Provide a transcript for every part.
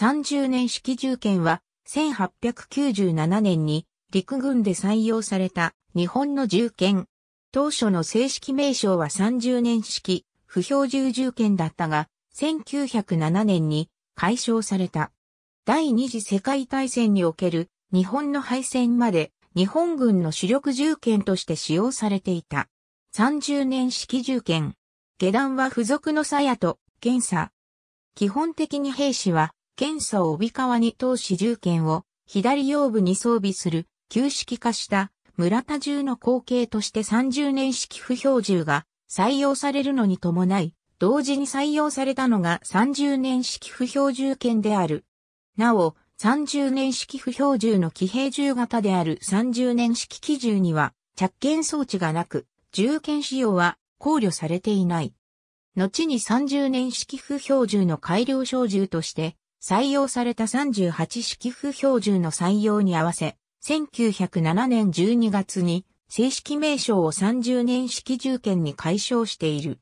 30年式銃剣は、1897年に陸軍で採用された日本の銃剣。当初の正式名称は30年式不標銃銃剣だったが、1907年に解消された。第二次世界大戦における日本の敗戦まで日本軍の主力銃剣として使用されていた。30年式銃剣。下段は付属の鞘と検査。基本的に兵士は検査を帯川に通し銃剣を左腰部に装備する旧式化した村田銃の後継として30年式不標銃が採用されるのに伴い、同時に採用されたのが30年式不標銃剣である。なお、30年式不標銃の騎兵銃型である30年式機銃には着剣装置がなく、銃剣使用は考慮されていない。後に30年式不標銃の改良小銃として採用された38式譜標準の採用に合わせ、1907年12月に正式名称を30年式重権に解消している。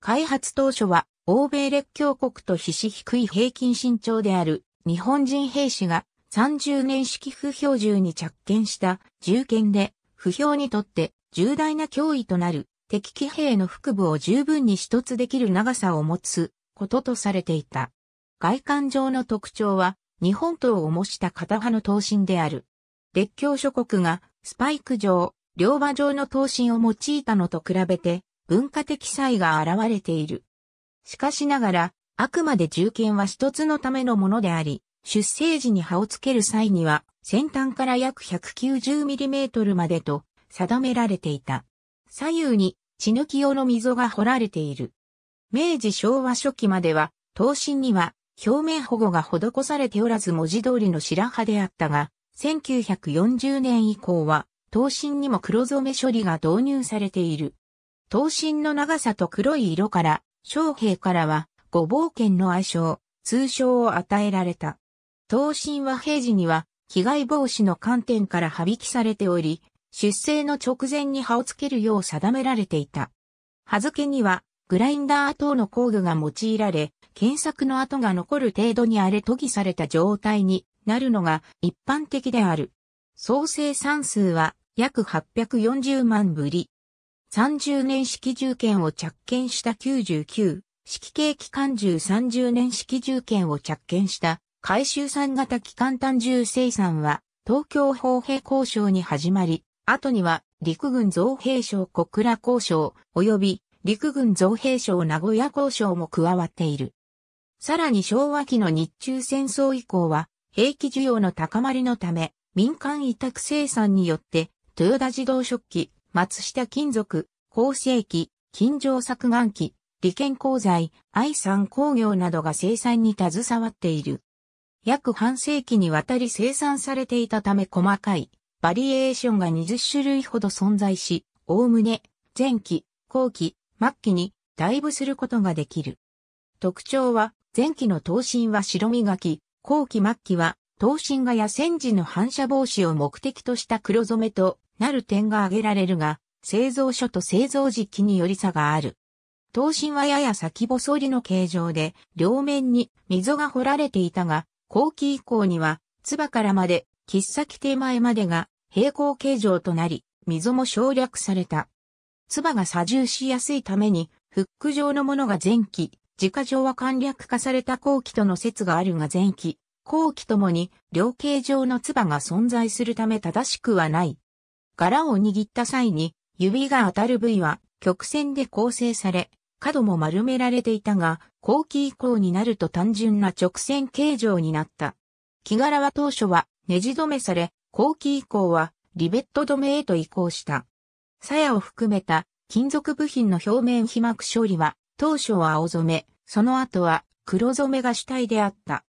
開発当初は、欧米列強国と比し低い平均身長である日本人兵士が30年式不標準に着見した重権で、不評にとって重大な脅威となる敵機兵の腹部を十分に一つできる長さを持つこととされていた。外観上の特徴は、日本刀を模した片刃の刀身である。列強諸国がスパイク状、両刃状の刀身を用いたのと比べて、文化的差異が現れている。しかしながら、あくまで銃剣は一つのためのものであり、出生時に刃をつける際には、先端から約 190mm までと定められていた。左右に血抜き用の溝が掘られている。明治昭和初期までは、刀身には表面保護が施されておらず文字通りの白派であったが、1940年以降は、刀身にも黒染め処理が導入されている。刀身の長さと黒い色から、将兵からは、五冒険の愛称、通称を与えられた。刀身は平時には、被害防止の観点からは引きされており、出生の直前に刃をつけるよう定められていた。刃付けには、グラインダー等の工具が用いられ、検索の跡が残る程度に荒れ研ぎされた状態になるのが一般的である。総生産数は約840万ぶり。30年式銃検を着検した99、式系機関銃30年式銃検を着検した回収産型機関単銃生産は東京砲兵交渉に始まり、後には陸軍造兵省小倉交渉及び陸軍造兵省名古屋交渉も加わっている。さらに昭和期の日中戦争以降は、兵器需要の高まりのため、民間委託生産によって、豊田自動食器、松下金属、厚生機、金城削岩機、利権鉱材、愛産工業などが生産に携わっている。約半世紀にわたり生産されていたため細かい、バリエーションが20種類ほど存在し、おおむね、前期、後期、末期に、ダイブすることができる。特徴は、前期の刀身は白磨き、後期末期は刀身画や戦時の反射防止を目的とした黒染めとなる点が挙げられるが、製造所と製造時期により差がある。刀身はやや先細りの形状で、両面に溝が掘られていたが、後期以降には、つばからまで、切っ先手前までが平行形状となり、溝も省略された。つばが左重しやすいために、フック状のものが前期、自家上は簡略化された後期との説があるが前期、後期ともに、量形上の唾が存在するため正しくはない。柄を握った際に、指が当たる部位は曲線で構成され、角も丸められていたが、後期以降になると単純な直線形状になった。木柄は当初はネジ止めされ、後期以降はリベット止めへと移行した。鞘を含めた金属部品の表面被膜処理は当初は青染め、その後は黒染めが主体であった。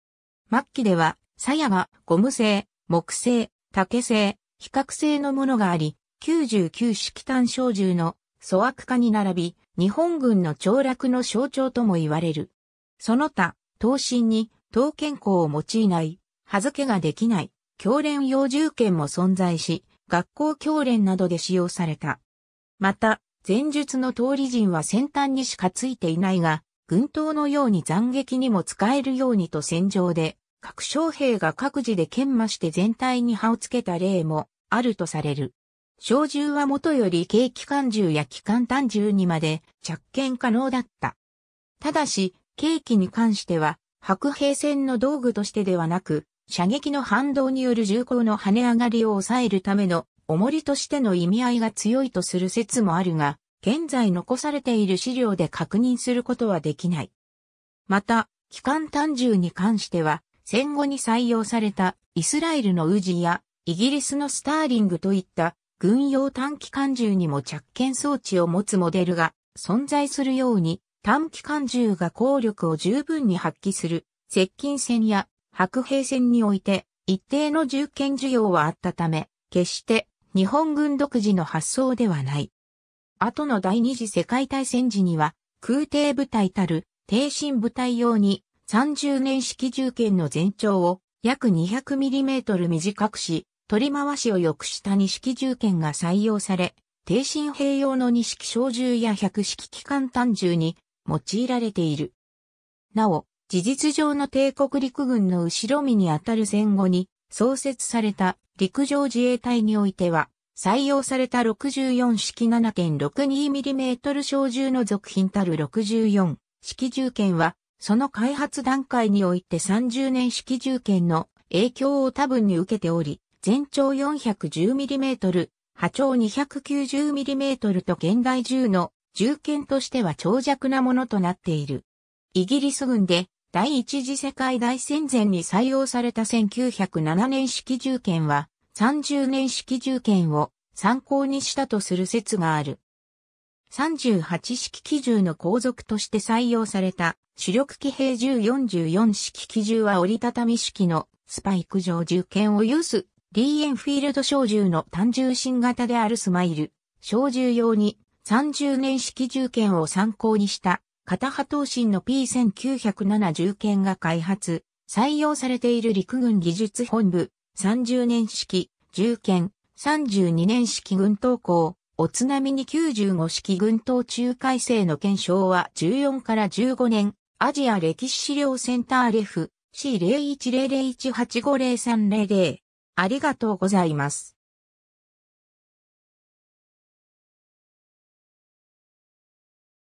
末期では、鞘はゴム製、木製、竹製、比較製のものがあり、99式単小銃の粗悪化に並び、日本軍の凋落の象徴とも言われる。その他、刀身に、刀剣校を用いない、葉付けができない、教練用銃剣も存在し、学校教練などで使用された。また、前述の通り陣は先端にしかついていないが、軍刀のように斬撃にも使えるようにと戦場で、各将兵が各自で研磨して全体に刃をつけた例もあるとされる。小銃は元より軽機関銃や機関単銃にまで着剣可能だった。ただし、軽機に関しては、白兵戦の道具としてではなく、射撃の反動による銃口の跳ね上がりを抑えるための重りとしての意味合いが強いとする説もあるが、現在残されている資料で確認することはできない。また、機関単銃に関しては、戦後に採用されたイスラエルのウジやイギリスのスターリングといった軍用短期間銃にも着剣装置を持つモデルが存在するように短期間銃が効力を十分に発揮する接近戦や白兵戦において一定の銃剣需要はあったため決して日本軍独自の発想ではない。後の第二次世界大戦時には、空挺部隊たる、挺身部隊用に、30年式銃剣の全長を約 200mm 短くし、取り回しを良くした二式銃剣が採用され、挺身兵用の二式小銃や百式機関単銃に用いられている。なお、事実上の帝国陸軍の後ろ身にあたる戦後に、創設された陸上自衛隊においては、採用された64式 7.62mm 小銃の続品たる64式銃剣は、その開発段階において30年式銃剣の影響を多分に受けており、全長 410mm、波長 290mm と現代銃の銃剣としては長尺なものとなっている。イギリス軍で第一次世界大戦前に採用された1907年式銃剣は、30年式銃剣を参考にしたとする説がある。38式機銃の後続として採用された主力機兵銃44式機銃は折りたたみ式のスパイク状銃剣を有すリーエンフィールド小銃の単銃新型であるスマイル小銃用に30年式銃剣を参考にした片波東身の P1970 件が開発、採用されている陸軍技術本部、30年式、10 32年式軍刀校、お津波に95式軍刀中改正の検証は14から15年、アジア歴史資料センターレフ C0100185030 0ありがとうございます。